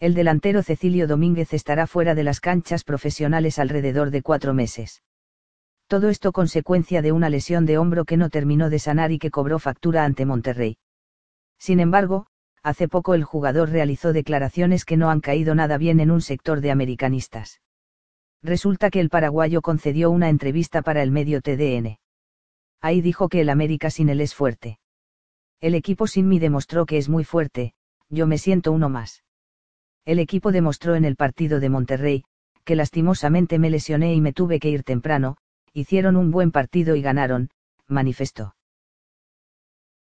el delantero Cecilio Domínguez estará fuera de las canchas profesionales alrededor de cuatro meses. Todo esto consecuencia de una lesión de hombro que no terminó de sanar y que cobró factura ante Monterrey. Sin embargo, hace poco el jugador realizó declaraciones que no han caído nada bien en un sector de americanistas. Resulta que el paraguayo concedió una entrevista para el medio TDN. Ahí dijo que el América sin él es fuerte. El equipo sin mí demostró que es muy fuerte, yo me siento uno más. El equipo demostró en el partido de Monterrey, que lastimosamente me lesioné y me tuve que ir temprano, hicieron un buen partido y ganaron, manifestó.